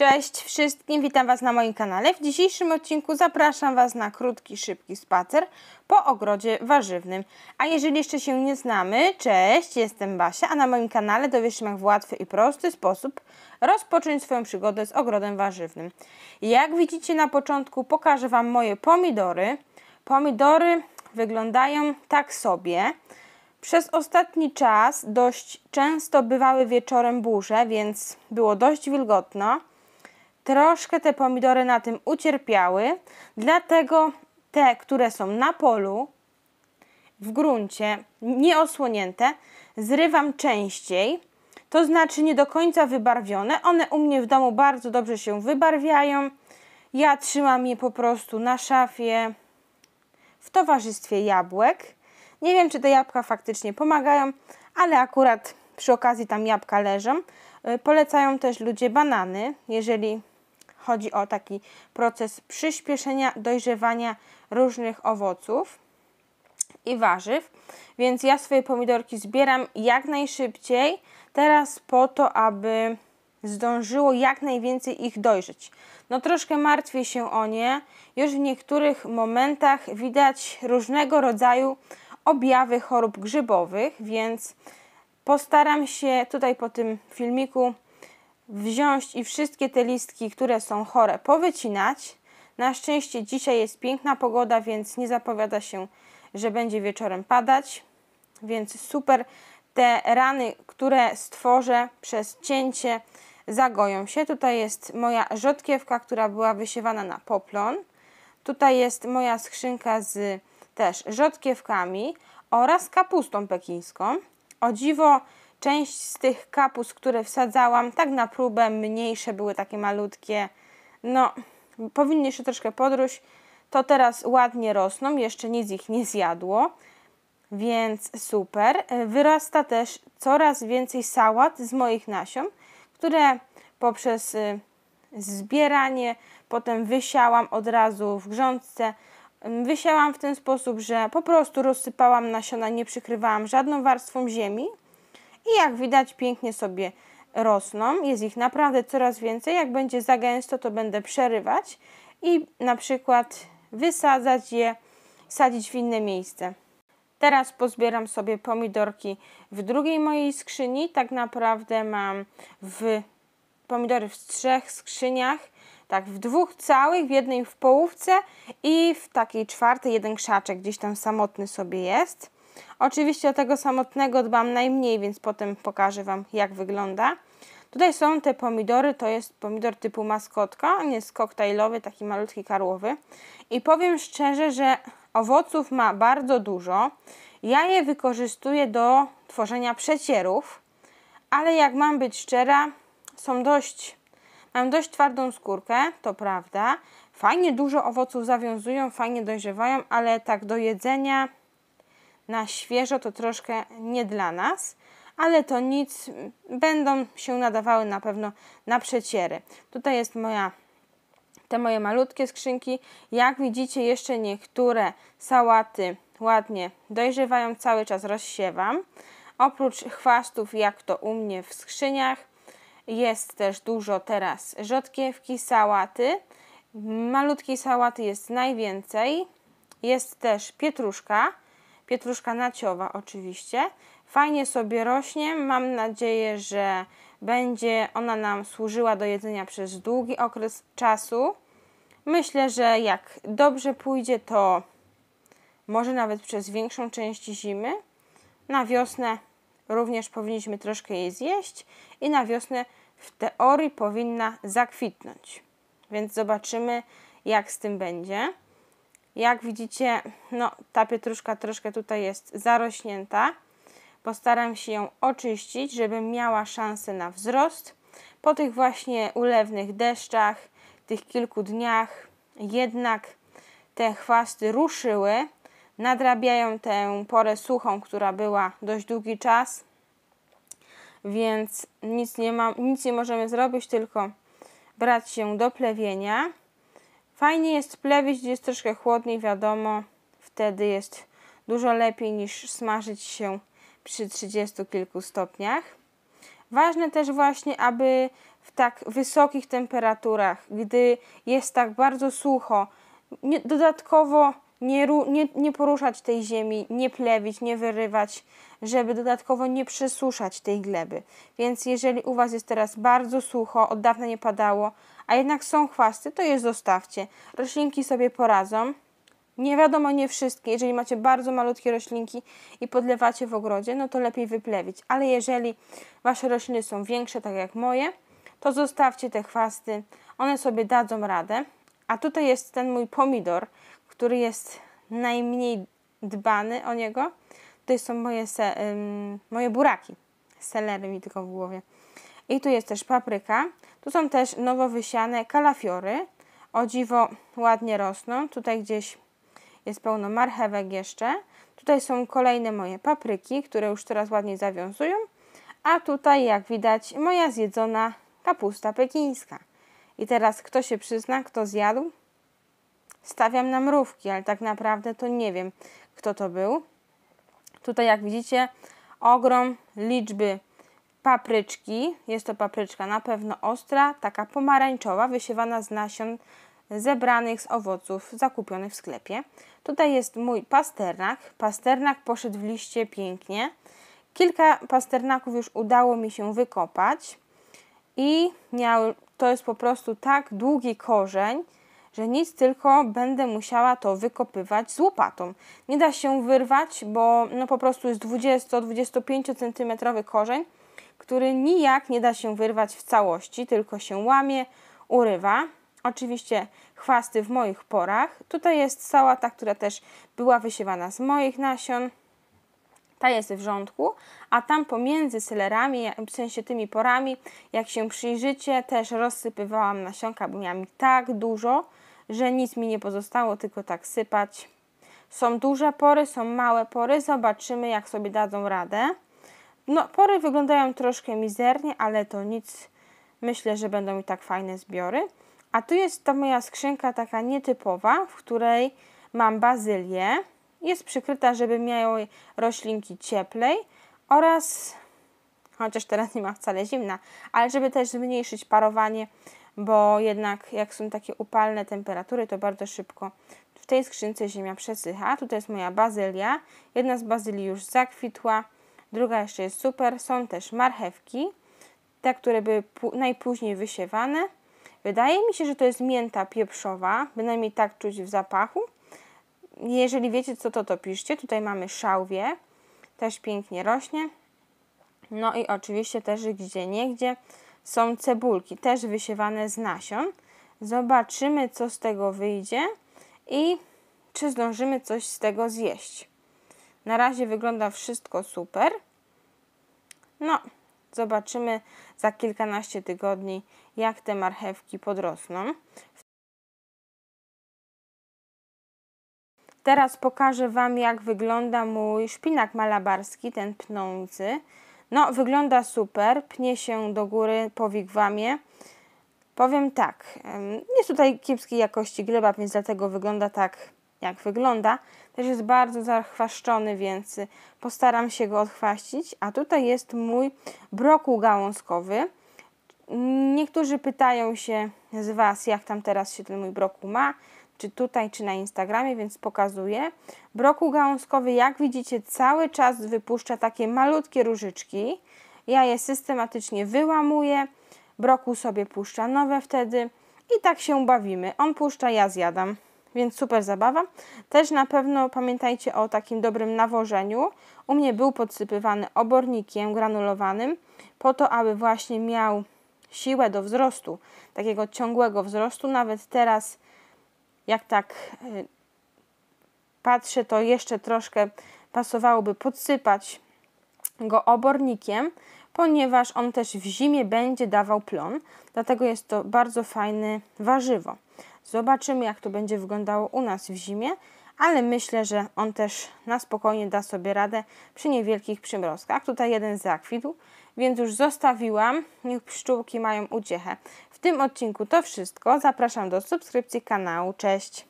Cześć wszystkim, witam Was na moim kanale. W dzisiejszym odcinku zapraszam Was na krótki, szybki spacer po ogrodzie warzywnym. A jeżeli jeszcze się nie znamy, cześć, jestem Basia, a na moim kanale dowiesz się jak w łatwy i prosty sposób rozpocząć swoją przygodę z ogrodem warzywnym. Jak widzicie na początku pokażę Wam moje pomidory. Pomidory wyglądają tak sobie. Przez ostatni czas dość często bywały wieczorem burze, więc było dość wilgotno troszkę te pomidory na tym ucierpiały, dlatego te, które są na polu, w gruncie, nieosłonięte, zrywam częściej, to znaczy nie do końca wybarwione. One u mnie w domu bardzo dobrze się wybarwiają. Ja trzymam je po prostu na szafie w towarzystwie jabłek. Nie wiem, czy te jabłka faktycznie pomagają, ale akurat przy okazji tam jabłka leżą. Y, polecają też ludzie banany, jeżeli chodzi o taki proces przyspieszenia dojrzewania różnych owoców i warzyw. Więc ja swoje pomidorki zbieram jak najszybciej, teraz po to, aby zdążyło jak najwięcej ich dojrzeć. No troszkę martwię się o nie. Już w niektórych momentach widać różnego rodzaju objawy chorób grzybowych, więc postaram się tutaj po tym filmiku wziąć i wszystkie te listki, które są chore, powycinać. Na szczęście dzisiaj jest piękna pogoda, więc nie zapowiada się, że będzie wieczorem padać. Więc super, te rany, które stworzę przez cięcie, zagoją się. Tutaj jest moja rzodkiewka, która była wysiewana na poplon. Tutaj jest moja skrzynka z też rzodkiewkami oraz kapustą pekińską. O dziwo, Część z tych kapus, które wsadzałam, tak na próbę, mniejsze były takie malutkie. No, powinny jeszcze troszkę podróż. To teraz ładnie rosną, jeszcze nic ich nie zjadło, więc super. Wyrasta też coraz więcej sałat z moich nasion, które poprzez y, zbieranie, potem wysiałam od razu w grządce. Wysiałam w ten sposób, że po prostu rozsypałam nasiona, nie przykrywałam żadną warstwą ziemi, i jak widać pięknie sobie rosną. Jest ich naprawdę coraz więcej. Jak będzie za gęsto, to będę przerywać i na przykład wysadzać je, sadzić w inne miejsce. Teraz pozbieram sobie pomidorki w drugiej mojej skrzyni. Tak naprawdę mam w pomidory w trzech skrzyniach, tak w dwóch całych, w jednej w połówce i w takiej czwartej jeden krzaczek gdzieś tam samotny sobie jest. Oczywiście o tego samotnego dbam najmniej, więc potem pokażę Wam jak wygląda. Tutaj są te pomidory, to jest pomidor typu maskotka, on jest koktajlowy, taki malutki karłowy. I powiem szczerze, że owoców ma bardzo dużo. Ja je wykorzystuję do tworzenia przecierów, ale jak mam być szczera, są dość, mam dość twardą skórkę, to prawda. Fajnie dużo owoców zawiązują, fajnie dojrzewają, ale tak do jedzenia na świeżo to troszkę nie dla nas, ale to nic, będą się nadawały na pewno na przeciery. Tutaj jest moja te moje malutkie skrzynki. Jak widzicie, jeszcze niektóre sałaty ładnie dojrzewają, cały czas rozsiewam. Oprócz chwastów, jak to u mnie w skrzyniach, jest też dużo teraz rzodkiewki, sałaty. Malutkiej sałaty jest najwięcej. Jest też pietruszka pietruszka naciowa oczywiście. Fajnie sobie rośnie, mam nadzieję, że będzie ona nam służyła do jedzenia przez długi okres czasu. Myślę, że jak dobrze pójdzie, to może nawet przez większą część zimy. Na wiosnę również powinniśmy troszkę jej zjeść i na wiosnę w teorii powinna zakwitnąć. Więc zobaczymy, jak z tym będzie. Jak widzicie, no ta pietruszka troszkę tutaj jest zarośnięta. Postaram się ją oczyścić, żeby miała szansę na wzrost. Po tych właśnie ulewnych deszczach, tych kilku dniach, jednak te chwasty ruszyły, nadrabiają tę porę suchą, która była dość długi czas, więc nic nie, ma, nic nie możemy zrobić, tylko brać się do plewienia. Fajnie jest plewić, gdzie jest troszkę chłodniej, wiadomo, wtedy jest dużo lepiej niż smażyć się przy 30 kilku stopniach. Ważne też właśnie, aby w tak wysokich temperaturach, gdy jest tak bardzo sucho, dodatkowo nie, nie, nie poruszać tej ziemi, nie plewić, nie wyrywać, żeby dodatkowo nie przesuszać tej gleby. Więc jeżeli u Was jest teraz bardzo sucho, od dawna nie padało, a jednak są chwasty, to je zostawcie. Roślinki sobie poradzą. Nie wiadomo, nie wszystkie. Jeżeli macie bardzo malutkie roślinki i podlewacie w ogrodzie, no to lepiej wyplewić. Ale jeżeli Wasze rośliny są większe, tak jak moje, to zostawcie te chwasty. One sobie dadzą radę. A tutaj jest ten mój pomidor, który jest najmniej dbany o niego, to są moje, se, ym, moje buraki. Selery mi tylko w głowie. I tu jest też papryka. Tu są też nowo wysiane kalafiory. O dziwo ładnie rosną. Tutaj gdzieś jest pełno marchewek jeszcze. Tutaj są kolejne moje papryki, które już coraz ładniej zawiązują. A tutaj, jak widać, moja zjedzona kapusta pekińska. I teraz kto się przyzna, kto zjadł? stawiam na mrówki, ale tak naprawdę to nie wiem, kto to był. Tutaj jak widzicie ogrom liczby papryczki. Jest to papryczka na pewno ostra, taka pomarańczowa, wysiewana z nasion zebranych z owoców zakupionych w sklepie. Tutaj jest mój pasternak. Pasternak poszedł w liście pięknie. Kilka pasternaków już udało mi się wykopać i miał, to jest po prostu tak długi korzeń, że nic tylko będę musiała to wykopywać z łopatą. Nie da się wyrwać, bo no po prostu jest 20-25 cm korzeń, który nijak nie da się wyrwać w całości, tylko się łamie, urywa. Oczywiście chwasty w moich porach. Tutaj jest sałata, która też była wysiewana z moich nasion. Ta jest w rządku, a tam pomiędzy selerami, w sensie tymi porami, jak się przyjrzycie, też rozsypywałam nasionka, bo miałam tak dużo, że nic mi nie pozostało, tylko tak sypać. Są duże pory, są małe pory, zobaczymy jak sobie dadzą radę. No, pory wyglądają troszkę mizernie, ale to nic. Myślę, że będą i tak fajne zbiory. A tu jest ta moja skrzynka taka nietypowa, w której mam bazylię. Jest przykryta, żeby miały roślinki cieplej oraz, chociaż teraz nie ma wcale zimna, ale żeby też zmniejszyć parowanie bo jednak jak są takie upalne temperatury, to bardzo szybko w tej skrzynce ziemia przesycha. Tutaj jest moja bazylia. Jedna z bazylii już zakwitła, druga jeszcze jest super. Są też marchewki, te, które były najpóźniej wysiewane. Wydaje mi się, że to jest mięta pieprzowa, bynajmniej tak czuć w zapachu. Jeżeli wiecie co to, to piszcie. Tutaj mamy szałwie, też pięknie rośnie. No i oczywiście też gdzie niegdzie są cebulki, też wysiewane z nasion. Zobaczymy, co z tego wyjdzie i czy zdążymy coś z tego zjeść. Na razie wygląda wszystko super. No, zobaczymy za kilkanaście tygodni, jak te marchewki podrosną. Teraz pokażę Wam, jak wygląda mój szpinak malabarski, ten pnący. No, wygląda super, pnie się do góry po wigwamie. Powiem tak, jest tutaj kiepskiej jakości gleba, więc dlatego wygląda tak, jak wygląda. Też jest bardzo zachwaszczony, więc postaram się go odchwaścić. A tutaj jest mój brokuł gałązkowy. Niektórzy pytają się z Was, jak tam teraz się ten mój brokuł ma czy tutaj, czy na Instagramie, więc pokazuję. Broku gałązkowy, jak widzicie, cały czas wypuszcza takie malutkie różyczki. Ja je systematycznie wyłamuję, Broku sobie puszcza nowe wtedy i tak się bawimy. On puszcza, ja zjadam, więc super zabawa. Też na pewno pamiętajcie o takim dobrym nawożeniu. U mnie był podsypywany obornikiem granulowanym po to, aby właśnie miał siłę do wzrostu, takiego ciągłego wzrostu. Nawet teraz jak tak y, patrzę, to jeszcze troszkę pasowałoby podsypać go obornikiem, ponieważ on też w zimie będzie dawał plon, dlatego jest to bardzo fajne warzywo. Zobaczymy, jak to będzie wyglądało u nas w zimie, ale myślę, że on też na spokojnie da sobie radę przy niewielkich przymrozkach. Tutaj jeden zakwitł, więc już zostawiłam, niech pszczółki mają uciechę. W tym odcinku to wszystko. Zapraszam do subskrypcji kanału. Cześć!